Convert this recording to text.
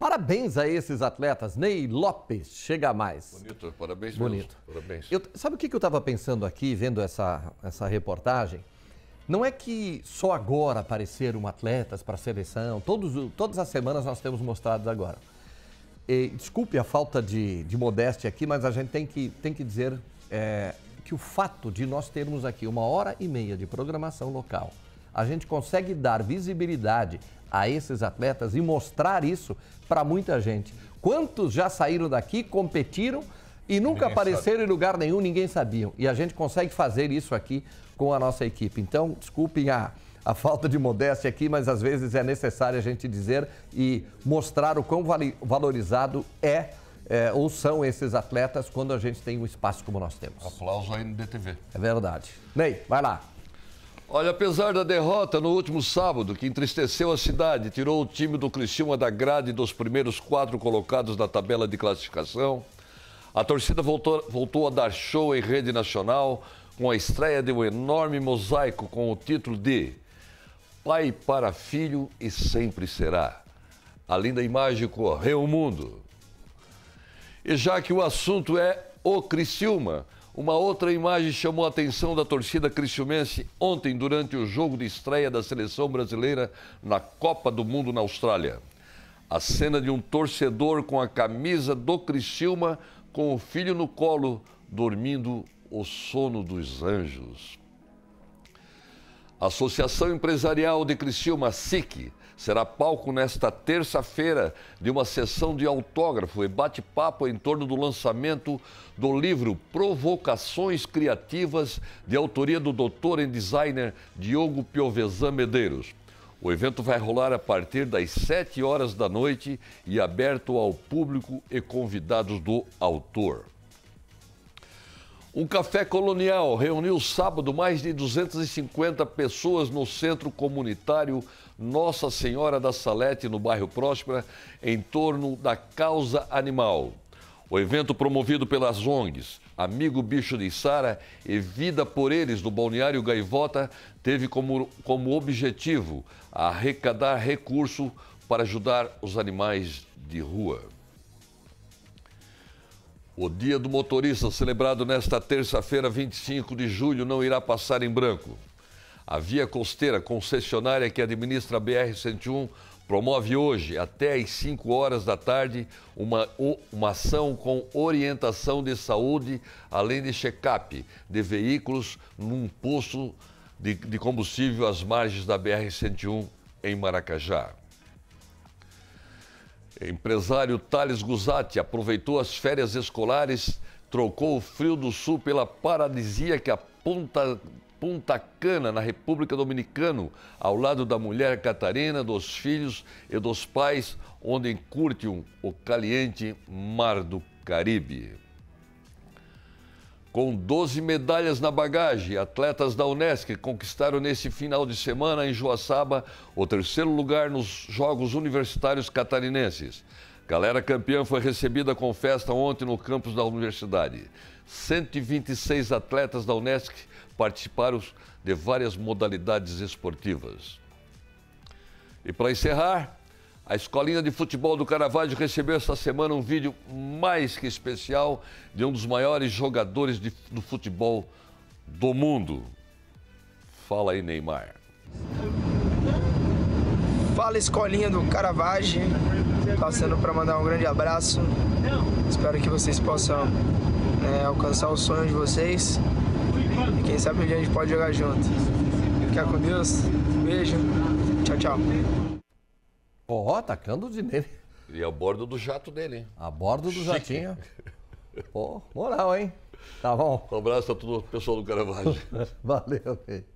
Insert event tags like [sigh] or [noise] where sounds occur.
Parabéns a esses atletas. Ney Lopes, chega mais. Bonito, parabéns. Bonito. Mesmo. Parabéns. Eu, sabe o que eu estava pensando aqui, vendo essa, essa reportagem? Não é que só agora apareceram atletas para a seleção, todos, todas as semanas nós temos mostrados agora. E, desculpe a falta de, de modéstia aqui, mas a gente tem que, tem que dizer é, que o fato de nós termos aqui uma hora e meia de programação local, a gente consegue dar visibilidade a esses atletas e mostrar isso para muita gente. Quantos já saíram daqui, competiram e nunca ninguém apareceram sabe. em lugar nenhum, ninguém sabia. E a gente consegue fazer isso aqui com a nossa equipe. Então, desculpem a, a falta de modéstia aqui, mas às vezes é necessário a gente dizer e mostrar o quão valorizado é, é ou são esses atletas quando a gente tem um espaço como nós temos. Aplausos à NDTV. É verdade. Ney, vai lá. Olha, apesar da derrota no último sábado, que entristeceu a cidade, tirou o time do Criciúma da grade dos primeiros quatro colocados da tabela de classificação, a torcida voltou, voltou a dar show em rede nacional com a estreia de um enorme mosaico com o título de Pai para Filho e Sempre Será. A linda imagem correu o mundo. E já que o assunto é o Criciúma, uma outra imagem chamou a atenção da torcida cristiumense ontem durante o jogo de estreia da seleção brasileira na Copa do Mundo na Austrália. A cena de um torcedor com a camisa do Criciúma com o filho no colo, dormindo o sono dos anjos. A Associação Empresarial de Criciúma, SIC, será palco nesta terça-feira de uma sessão de autógrafo e bate-papo em torno do lançamento do livro Provocações Criativas, de autoria do doutor em designer Diogo Piovesan Medeiros. O evento vai rolar a partir das 7 horas da noite e aberto ao público e convidados do autor. O Café Colonial reuniu sábado mais de 250 pessoas no centro comunitário Nossa Senhora da Salete, no bairro Próspera, em torno da causa animal. O evento promovido pelas ONGs Amigo Bicho de Sara e Vida por Eles, do Balneário Gaivota, teve como, como objetivo arrecadar recurso para ajudar os animais de rua. O Dia do Motorista, celebrado nesta terça-feira, 25 de julho, não irá passar em branco. A Via Costeira, concessionária que administra a BR-101, promove hoje, até às 5 horas da tarde, uma, uma ação com orientação de saúde, além de check-up de veículos num posto de, de combustível às margens da BR-101 em Maracajá. Empresário Thales Guzatti aproveitou as férias escolares, trocou o frio do sul pela a Ponta, Ponta Cana, na República Dominicana, ao lado da mulher Catarina, dos filhos e dos pais, onde curte o caliente mar do Caribe. Com 12 medalhas na bagagem, atletas da Unesc conquistaram nesse final de semana em Joaçaba o terceiro lugar nos Jogos Universitários Catarinenses. Galera campeã foi recebida com festa ontem no campus da universidade. 126 atletas da Unesc participaram de várias modalidades esportivas. E para encerrar, a escolinha de futebol do Caravaggio recebeu esta semana um vídeo mais que especial de um dos maiores jogadores de, do futebol do mundo. Fala aí, Neymar. Fala, escolinha do Caravaggio. Passando tá para mandar um grande abraço. Espero que vocês possam né, alcançar o sonho de vocês. E quem sabe um dia a gente pode jogar junto. Fica com Deus. Beijo. Tchau, tchau. Forró atacando de dinheiro. E a é bordo do jato dele, hein? A bordo do Chique. jatinho. Pô, moral, hein? Tá bom? Um abraço a todo o pessoal do Caravaggio. [laughs] Valeu, Pedro.